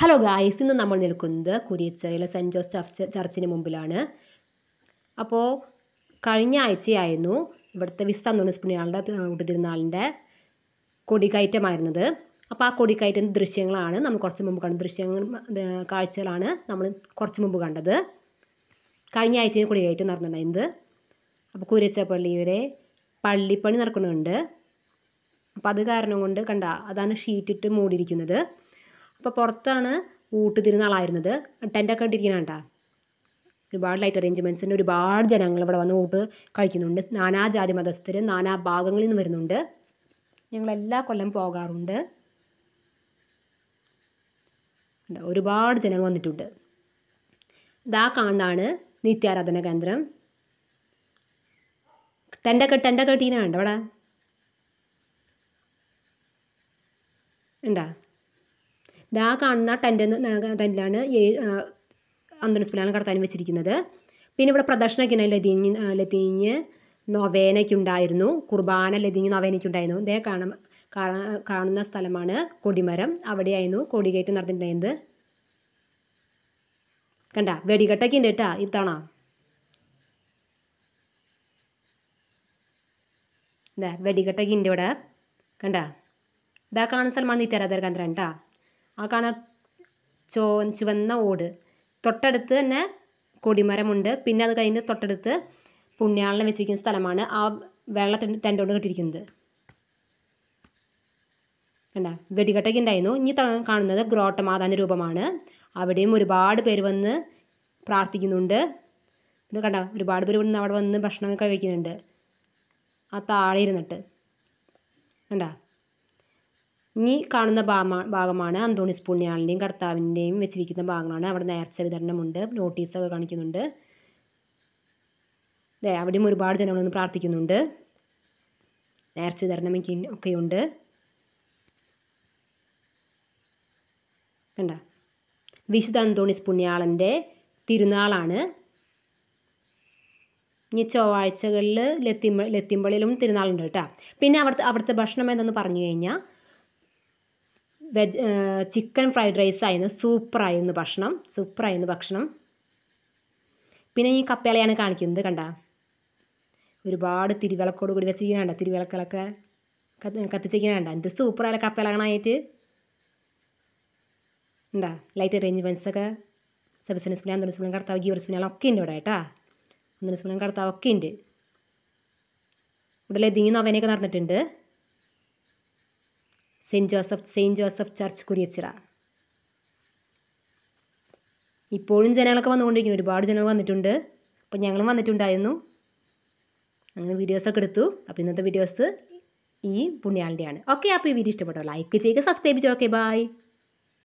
hello guys ഇന്ന് നമ്മൾ നിൽക്കുന്നത് കുരിയച്ചെറിയിലെ സെൻറ്റ് ജോസഫ് ചർച്ചിന് മുമ്പിലാണ് അപ്പോൾ കഴിഞ്ഞ ആഴ്ചയായിരുന്നു ഇവിടുത്തെ വിസ്ത നുനസ് പുണ്യാളുടെ ഉടുതിരുന്നാളിൻ്റെ കൊടിക്കയറ്റമായിരുന്നത് അപ്പോൾ ആ കൊടിക്കയറ്റം ദൃശ്യങ്ങളാണ് നമ്മൾ കുറച്ച് മുമ്പ് കണ്ട ദൃശ്യങ്ങൾ കാഴ്ചകളാണ് നമ്മൾ കുറച്ച് മുമ്പ് കണ്ടത് കഴിഞ്ഞ ആഴ്ചയിൽ കൊടിക്കയറ്റം നടന്നിട്ടുണ്ടായിരുന്നത് അപ്പോൾ കുരിയച്ചപ്പള്ളിയുടെ പള്ളിപ്പണി നടക്കുന്നുണ്ട് അപ്പോൾ അത് കാരണം കൊണ്ട് കണ്ട അതാണ് ഷീറ്റിട്ട് മൂടിയിരിക്കുന്നത് ഇപ്പോൾ പുറത്താണ് ഊട്ട് തിരുന്നാളായിരുന്നത് ടെൻ്റൊക്കെ ഇട്ടിരിക്കണം കേട്ടോ ഒരുപാട് ലൈറ്റ് അറേഞ്ച്മെൻറ്റ്സിൻ്റെ ഒരുപാട് ജനങ്ങൾ ഇവിടെ വന്ന് ഊട്ട് കഴിക്കുന്നുണ്ട് നാനാ ജാതി മതസ്ഥർ നാനാ ഭാഗങ്ങളിൽ നിന്ന് വരുന്നുണ്ട് ഞങ്ങൾ എല്ലാ കൊല്ലം പോകാറുണ്ട് ഒരുപാട് ജനങ്ങൾ വന്നിട്ടുണ്ട് ഇതാ കാണുന്നതാണ് നിത്യാരാധന കേന്ദ്രം ടെൻ്റൊക്കെ ടെൻ്റൊക്കെ ഇട്ടീനാണ് ഇവിടെ ഉണ്ടോ ഇതാ കാണുന്ന ടെൻ്റ് ടെൻ്റിലാണ് അന്തോണിസ്പിലാണ് കടത്താനും വെച്ചിരിക്കുന്നത് പിന്നെ ഇവിടെ പ്രദക്ഷിണയ്ക്കാണ് ലതിഞ്ഞ് ലതിഞ്ഞ് ഉണ്ടായിരുന്നു കുർബാന ലതിഞ്ഞ് ഉണ്ടായിരുന്നു ഇതേ കാണ കാണുന്ന സ്ഥലമാണ് കൊടിമരം അവിടെയായിരുന്നു കൊടികയറ്റം നടന്നിട്ടുണ്ടായിരുന്നത് കണ്ട വെടികെട്ടൊക്കെ ഉണ്ട് കേട്ടാ ഇത്തവണ ഇതാ വെടികെട്ടൊക്കെ ഉണ്ട് ഇവിടെ കണ്ട ഇതാ കാണുന്ന സ്ഥലമാണ് ഈ തെരാതരകാന്തരൻ കേട്ടാ ആ കാണാൻ ചോ ചുവന്ന ഓട് തൊട്ടടുത്ത് തന്നെ കൊടിമരമുണ്ട് പിന്നെ അത് കഴിഞ്ഞ് തൊട്ടടുത്ത് പുണ്യാളിനെ വെച്ചിരിക്കുന്ന സ്ഥലമാണ് ആ വെള്ള ടെൻറ്റോട് കെട്ടിയിരിക്കുന്നത് കണ്ട വെടികെട്ടൊക്കെ ഉണ്ടായിരുന്നു ഇനി കാണുന്നത് ഗ്രോട്ടമാതാൻ്റെ രൂപമാണ് അവിടെയും ഒരുപാട് പേര് വന്ന് പ്രാർത്ഥിക്കുന്നുണ്ട് ഇത് കണ്ട ഒരുപാട് പേര് വന്ന് അവിടെ വന്ന് ഭക്ഷണം കഴിക്കുന്നുണ്ട് ആ താഴെ ഇരുന്നിട്ട് കണ്ടോ ഇനി കാണുന്ന ഭാഗമാണ് ഭാഗമാണ് അന്തോണി സ്പൂണിയാളിൻ്റെയും കർത്താവിൻ്റെയും വെച്ചിരിക്കുന്ന ഭാഗമാണ് അവിടെ നേർച്ച വിതരണമുണ്ട് നോട്ടീസൊക്കെ കാണിക്കുന്നുണ്ട് അതെ അവിടെയും ഒരുപാട് ജനങ്ങളൊന്ന് പ്രാർത്ഥിക്കുന്നുണ്ട് നേർച്ച വിതരണം ഒക്കെയുണ്ട് കണ്ട വിശുദ്ധ അന്തോണിസ് പുണ്യാളൻ്റെ തിരുനാളാണ് ഇനി ചൊവ്വാഴ്ചകളിൽ ലത്തിമ്പ ലത്തിമ്പളിലും തിരുനാളുണ്ട് കേട്ടോ പിന്നെ അവിടുത്തെ അവിടുത്തെ ഭക്ഷണം എന്തെന്ന് പറഞ്ഞു കഴിഞ്ഞാൽ വെജ് ചിക്കൻ ഫ്രൈഡ് റൈസ് ആയിരുന്നു സൂപ്പറായിരുന്നു ഭക്ഷണം സൂപ്പറായിരുന്നു ഭക്ഷണം പിന്നെ ഈ കപ്പേളയാണ് കാണിക്കുന്നത് കണ്ട ഒരുപാട് തിരുവിളക്കോട് കൂടി വെച്ചിരിക്കുന്ന കണ്ട തിരുവിളക്കളൊക്കെ എന്ത് സൂപ്പർ ആയാലും സൂപ്പറായാലും കപ്പേളകളായിട്ട് ഉണ്ടാ ലൈറ്റ് അറേഞ്ച്മെൻറ്റ്സൊക്കെ സെബസിന് സ്പിനാൻ തുണി സ്പിനാൻ കർത്താവ് ഗീവർ ഒക്കെ ഉണ്ട് ഇവിടെ കേട്ടാ ഒന്നിന് സ്പിനാൻ ഒക്കെ ഉണ്ട് ഇവിടെ ലതിങ്ങി നൊവനൊക്കെ നടന്നിട്ടുണ്ട് saint Joseph saint Joseph church Kuriachira ഇപ്പോഴും ജനങ്ങളൊക്കെ വന്നുകൊണ്ടിരിക്കുന്നു ഒരുപാട് ജനങ്ങൾ വന്നിട്ടുണ്ട് അപ്പോൾ ഞങ്ങളും വന്നിട്ടുണ്ടായിരുന്നു അങ്ങനെ വീഡിയോസൊക്കെ എടുത്തു അപ്പോൾ ഇന്നത്തെ വീഡിയോസ് ഈ പുണ്യാളിൻ്റെയാണ് ഓക്കെ അപ്പോൾ ഈ വീഡിയോ ഇഷ്ടപ്പെട്ടോ ലൈക്ക് ചെയ്യുക സബ്സ്ക്രൈബ് ചെയ്യുക ഓക്കെ ബൈ